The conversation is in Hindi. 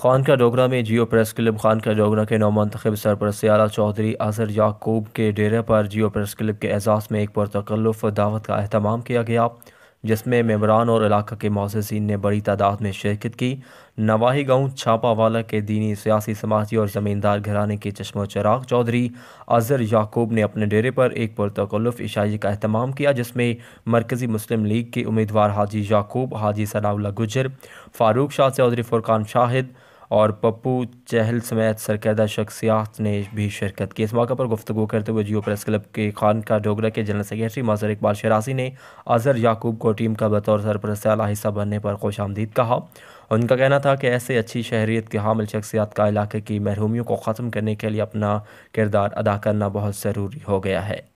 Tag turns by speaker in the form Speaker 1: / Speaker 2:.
Speaker 1: खान का डोगरा में जियो प्रेस क्लब खान का डोगरा के नौमंतखब सरपरस्त सियारा चौधरी अजहर याकूब के डेरे पर जियो प्रेस क्लब के एजाज़ में एक पुरतकल्लफ दावत का अहतमाम किया गया जिसमें मेबरान और इलाका के मौसिन ने बड़ी तादाद में शिरकत की नवाही गाँव छापावाला के दीनी सियासी समाजी और ज़मींदार घराने के चश्मो चराग चौधरी अजहर याकूब ने अपने डेरे पर एक पुरतकल्फ इशाई का अहतमाम किया जिसमें मरकज़ी मुस्लिम लीग के उम्मीदवार हाजी याकूब हाजी सनाउल्ला गुजर फारूक शाह चौधरी फुरकान शाहिद और पप्पू चहल समेत सरकर्दा शख्सियात ने भी शिरकत की इस मौके पर गुफ्तु करते हुए जियो प्रेस क्लब के खान का डोगरा के जनरल सेक्रेटरी मजर इकबाल शराजी ने अजहर याकूब को टीम का बतौर सरपरस्त आला हिस्सा बनने पर खुश आमदीद कहा उनका कहना था कि ऐसे अच्छी शहरीत के हामिल शख्सियात का इलाके की महरूमियों को ख़त्म करने के लिए अपना किरदार अदा करना बहुत ज़रूरी हो गया है